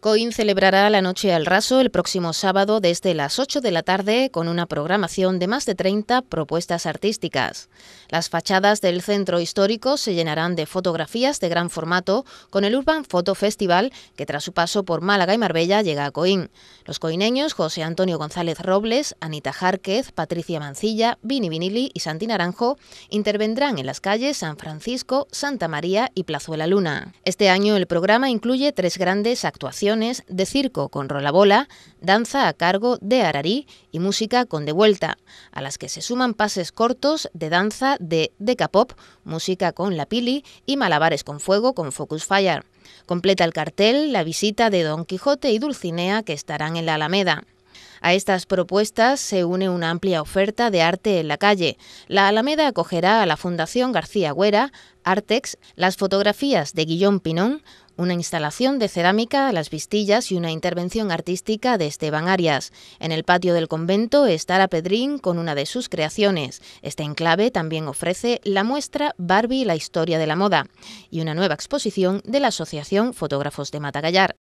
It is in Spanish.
COIN celebrará la Noche al Raso el próximo sábado desde las 8 de la tarde con una programación de más de 30 propuestas artísticas. Las fachadas del centro histórico se llenarán de fotografías de gran formato con el Urban Photo Festival que tras su paso por Málaga y Marbella llega a COIN. Los coineños José Antonio González Robles, Anita Járquez, Patricia Mancilla, Vini Vinili y Santi Naranjo intervendrán en las calles San Francisco, Santa María y Plazuela Luna. Este año el programa incluye tres grandes actuaciones de circo con Rolabola, danza a cargo de Ararí y música con De Vuelta, a las que se suman pases cortos de danza de Decapop, música con La Pili y malabares con fuego con Focus Fire. Completa el cartel la visita de Don Quijote y Dulcinea que estarán en la Alameda. A estas propuestas se une una amplia oferta de arte en la calle. La Alameda acogerá a la Fundación García Güera, Artex, las fotografías de Guillón Pinón, una instalación de cerámica, a las vistillas y una intervención artística de Esteban Arias. En el patio del convento estará Pedrín con una de sus creaciones. Este enclave también ofrece la muestra Barbie la historia de la moda y una nueva exposición de la Asociación Fotógrafos de Matagallar.